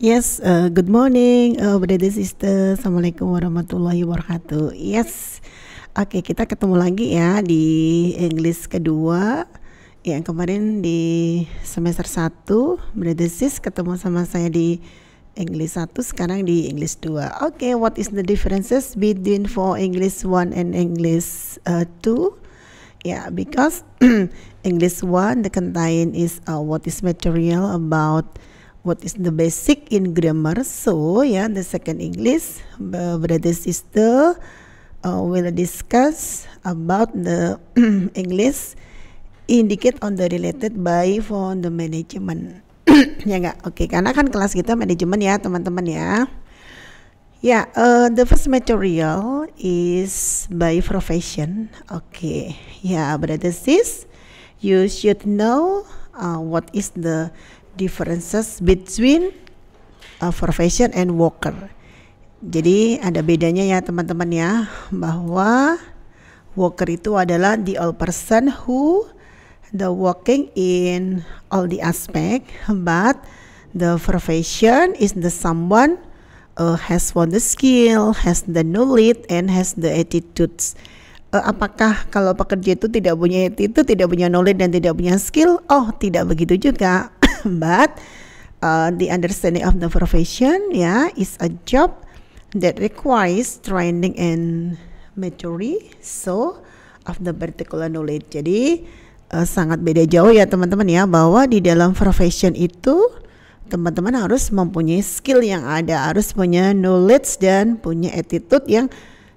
Yes, uh, good morning, uh, brother sister. Assalamualaikum warahmatullahi wabarakatuh. Yes, oke okay, kita ketemu lagi ya di English kedua yang kemarin di semester 1 brother sis ketemu sama saya di English satu sekarang di English dua. Oke, okay, what is the differences between for English one and English Uh, two? yeah because English one the content is uh, what is material about what is the basic in grammar. So, yeah, the second English, brother sister, uh, will discuss about the English indicate on the related by for the management. ya enggak? Oke, okay, karena kan kelas kita manajemen ya, teman-teman ya. Ya, yeah, uh, the first material is by profession. Oke. Okay. Ya, yeah, brother sis, you should know uh, what is the differences between uh, a profession and worker. Jadi ada bedanya ya teman-teman ya bahwa worker itu adalah the all person who the working in all the aspect but the profession is the someone uh, has won the skill, has the knowledge and has the attitudes. Uh, apakah kalau pekerja itu tidak punya itu tidak punya knowledge dan tidak punya skill? Oh, tidak begitu juga but uh, the understanding of the profession yeah is a job that requires training and maturity so of the particular knowledge jadi uh, sangat beda jauh ya teman-teman ya bahwa di dalam profession itu teman-teman harus mempunyai skill yang ada harus punya knowledge dan punya attitude yang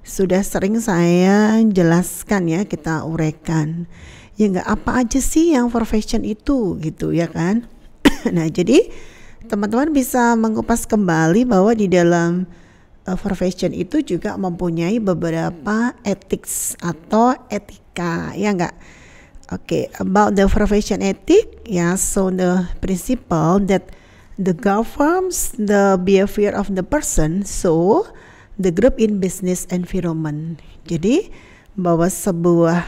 sudah sering saya jelaskan ya kita uraikan ya nggak apa aja sih yang profession itu gitu ya kan Nah, jadi teman-teman bisa mengupas kembali bahwa di dalam uh, for fashion itu juga mempunyai beberapa ethics atau etika, ya enggak? Okay, about the profession fashion ya yeah, so the principle that the governs the behavior of the person, so the group in business environment. Jadi bahwa sebuah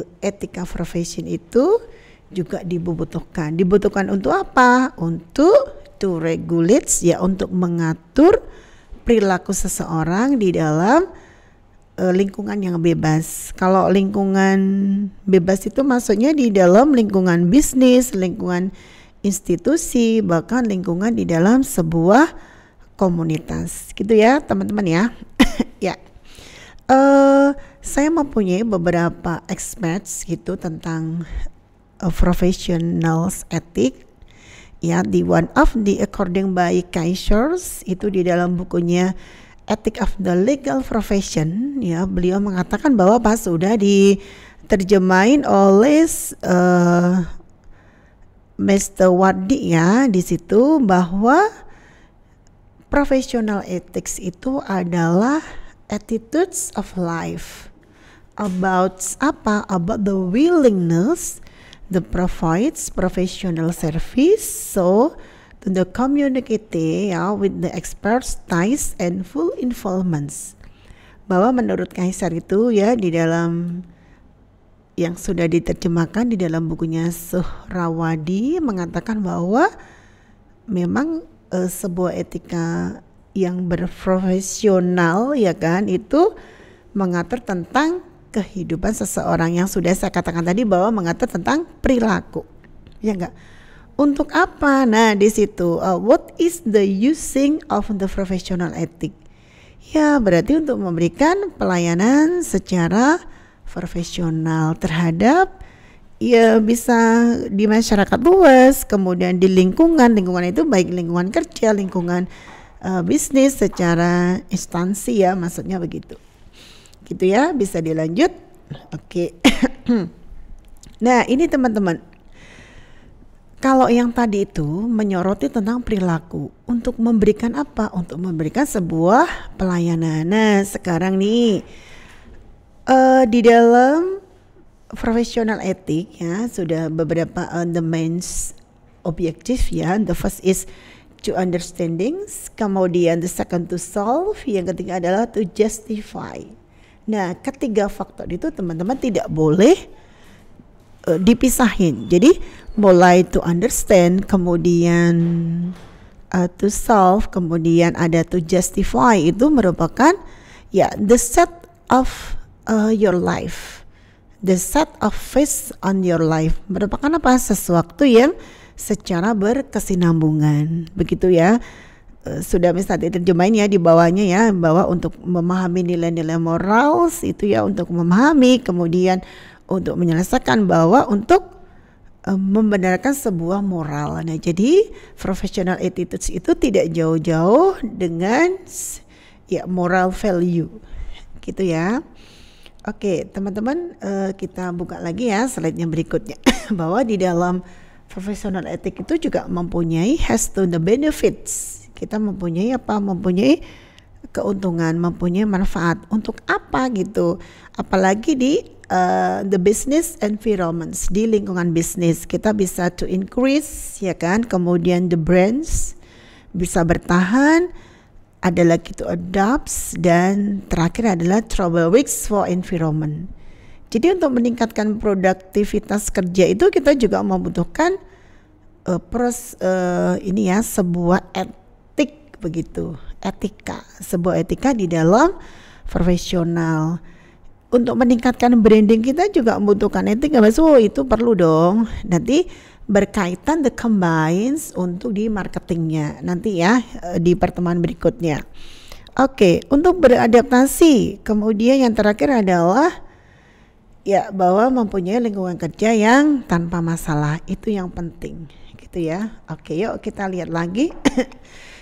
uh, etika for fashion itu juga dibutuhkan. Dibutuhkan untuk apa? Untuk to regulate ya untuk mengatur perilaku seseorang di dalam uh, lingkungan yang bebas. Kalau lingkungan bebas itu maksudnya di dalam lingkungan bisnis, lingkungan institusi, bahkan lingkungan di dalam sebuah komunitas. Gitu ya, teman-teman ya. ya. Uh, saya mempunyai beberapa experts gitu tentang Professionals Ethic ya di one of the according by Kaisers itu di dalam bukunya Ethic of the Legal Profession ya beliau mengatakan bahwa pas sudah diterjemahin oleh uh, eh, Mr. Wardi ya di situ bahwa professional ethics itu adalah attitudes of life about apa about the willingness The provides professional service so to the community ya with the experts ties and full involvements bahwa menurut Kaisar itu ya di dalam yang sudah diterjemahkan di dalam bukunya Suhrawadi mengatakan bahwa memang uh, sebuah etika yang berprofesional ya kan itu mengatur tentang kehidupan seseorang yang sudah saya katakan tadi bahwa mengatur tentang perilaku. Ya enggak? Untuk apa? Nah, di situ uh, what is the using of the professional ethic? Ya, berarti untuk memberikan pelayanan secara profesional terhadap ya bisa di masyarakat luas, kemudian di lingkungan, lingkungan itu baik lingkungan kerja, lingkungan uh, bisnis secara instansi ya, maksudnya begitu gitu ya bisa dilanjut oke okay. nah ini teman-teman kalau yang tadi itu menyoroti tentang perilaku untuk memberikan apa? Untuk memberikan sebuah pelayanan. Nah, sekarang nih uh, di dalam profesional etik ya sudah beberapa uh, the main objektif ya. The first is to understandings, kemudian the second to solve, yang ketiga adalah to justify. Nah, ketiga faktor itu teman-teman tidak boleh uh, dipisahin. Jadi mulai to understand, kemudian uh, to solve, kemudian ada to justify itu merupakan ya the set of uh, your life. The set of face on your life merupakan apa? Sesuatu yang secara berkesinambungan. Begitu ya. Eh, sudah bisa diterjemahin ya di bawahnya ya bahwa untuk memahami nilai-nilai moral itu ya untuk memahami kemudian untuk menyelesaikan bahwa untuk eh, membenarkan sebuah moral. Nah, jadi professional attitudes itu tidak jauh-jauh dengan ya moral value. Gitu ya. Oke, teman-teman eh, kita buka lagi ya slide yang berikutnya bahwa di dalam professional ethic itu juga mempunyai has to the benefits kita mempunyai apa mempunyai keuntungan mempunyai manfaat untuk apa gitu apalagi di uh, the business environments di lingkungan bisnis kita bisa to increase ya kan kemudian the brands bisa bertahan adalah kita to dan terakhir adalah trouble weeks for environment jadi untuk meningkatkan produktivitas kerja itu kita juga membutuhkan uh, pros uh, ini ya sebuah ad begitu etika sebuah etika di dalam profesional untuk meningkatkan branding kita juga membutuhkan etika mas oh, itu perlu dong nanti berkaitan the combines untuk di marketingnya nanti ya eh, di pertemuan berikutnya oke okay, untuk beradaptasi kemudian yang terakhir adalah ya bahwa mempunyai lingkungan kerja yang tanpa masalah itu yang penting gitu ya oke okay, yuk kita lihat lagi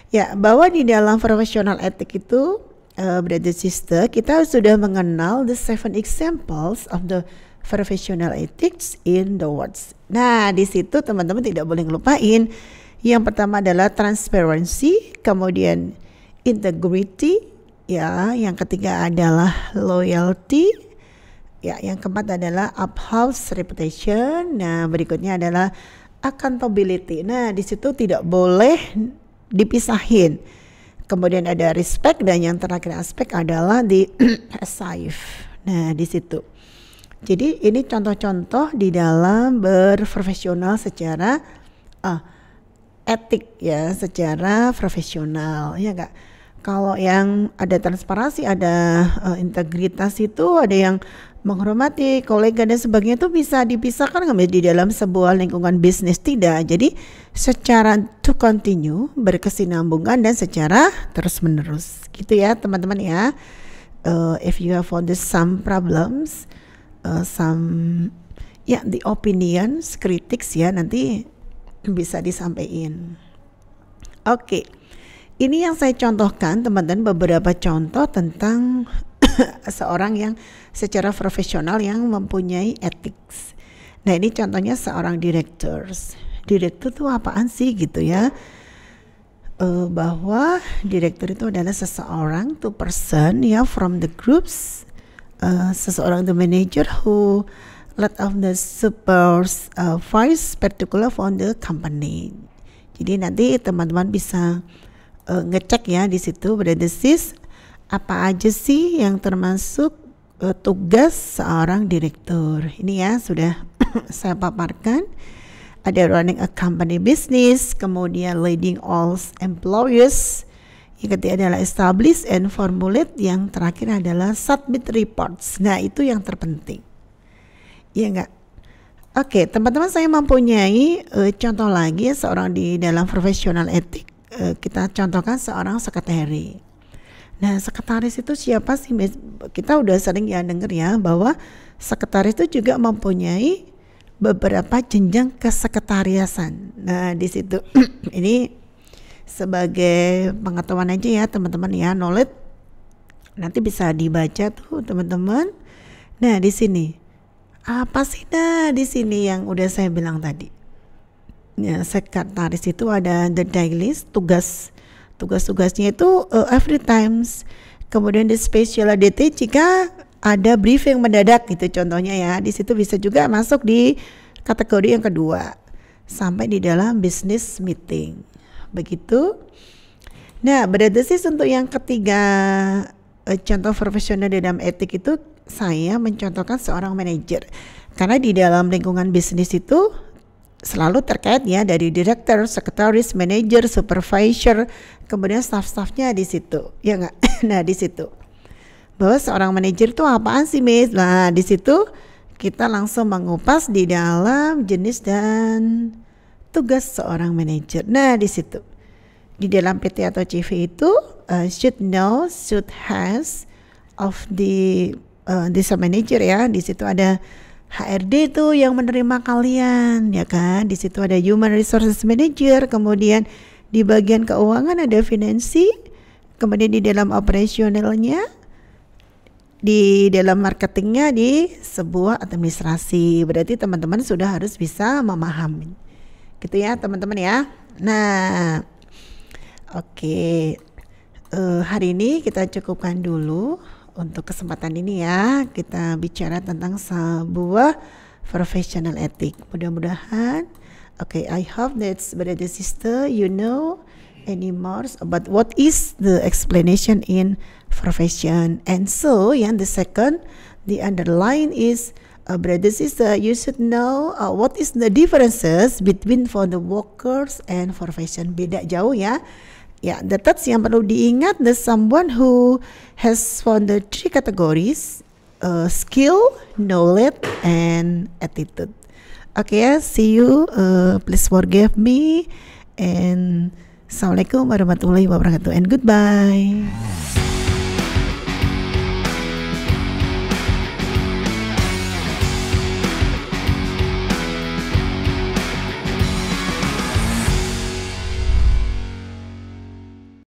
Ya, bahwa di dalam professional ethic itu uh, brother sister, kita sudah mengenal the seven examples of the professional ethics in the words. Nah, di situ teman-teman tidak boleh ngelupain. Yang pertama adalah transparency, kemudian integrity, ya, yang ketiga adalah loyalty, ya, yang keempat adalah upholds reputation. Nah, berikutnya adalah accountability. Nah, di situ tidak boleh dipisahin. Kemudian ada respect dan yang terakhir aspek adalah di safe. Nah, di situ. Jadi ini contoh-contoh di dalam berprofesional secara uh, etik ya, secara profesional ya enggak. Kalau yang ada transparansi, ada uh, integritas itu, ada yang menghormati kolega dan sebagainya itu bisa dipisahkan nggak di dalam sebuah lingkungan bisnis tidak jadi secara to continue berkesinambungan dan secara terus menerus gitu ya teman-teman ya uh, if you have found some problems uh, some ya yeah, the opinions critics ya nanti bisa disampaikan oke okay. ini yang saya contohkan teman-teman beberapa contoh tentang seorang yang secara profesional yang mempunyai etik. Nah ini contohnya seorang directors. Direktur itu apaan sih gitu ya? Uh, bahwa direktur itu adalah seseorang, to person ya from the groups, uh, seseorang the manager who let of the supers uh, eh, vice particular for the company. Jadi nanti teman-teman bisa uh, ngecek ya di situ berada sis apa aja sih yang termasuk uh, tugas seorang direktur? Ini ya sudah saya paparkan. Ada running a company business, kemudian leading all employees. Yang ketiga adalah establish and formulate. Yang terakhir adalah submit reports. Nah itu yang terpenting. Iya enggak? Oke, teman-teman saya mempunyai uh, contoh lagi seorang di dalam profesional etik. Uh, kita contohkan seorang sekretari Nah, sekretaris itu siapa sih? Kita udah sering ya denger ya bahwa sekretaris itu juga mempunyai beberapa jenjang kesekretariasan. Nah, di situ ini sebagai pengetahuan aja ya teman-teman ya knowledge nanti bisa dibaca tuh teman-teman. Nah, di sini apa sih nah di sini yang udah saya bilang tadi? Ya, sekretaris itu ada the list, tugas Tugas-tugasnya itu uh, every times. Kemudian di special DT jika ada briefing mendadak gitu contohnya ya. Di situ bisa juga masuk di kategori yang kedua. Sampai di dalam business meeting. Begitu. Nah, berarti sih untuk yang ketiga uh, contoh profesional di dalam etik itu saya mencontohkan seorang manajer. Karena di dalam lingkungan bisnis itu selalu terkait ya dari direktur, sekretaris, manajer, supervisor, kemudian staff-staffnya di situ, ya nggak? nah di situ bahwa seorang manajer itu apaan sih, Miss? Nah di situ kita langsung mengupas di dalam jenis dan tugas seorang manajer. Nah di situ di dalam PT atau CV itu uh, should know, should has of the uh, this manager ya. Di situ ada HRD itu yang menerima kalian ya kan di situ ada human resources manager kemudian di bagian keuangan ada finansi kemudian di dalam operasionalnya di dalam marketingnya di sebuah administrasi berarti teman-teman sudah harus bisa memahami gitu ya teman-teman ya nah oke okay. uh, eh, hari ini kita cukupkan dulu untuk kesempatan ini ya kita bicara tentang sebuah professional ethic. Mudah-mudahan okay, I hope that brother sister you know any more about what is the explanation in profession. And so, yang the second, the underline is uh, brother sister, you should know uh, what is the differences between for the workers and profession. Beda jauh ya. Ya, the third yang perlu diingat the someone who has found the three categories uh, skill, knowledge, and attitude. Okay, ya see you. Uh, please forgive me and assalamualaikum warahmatullahi wabarakatuh and goodbye.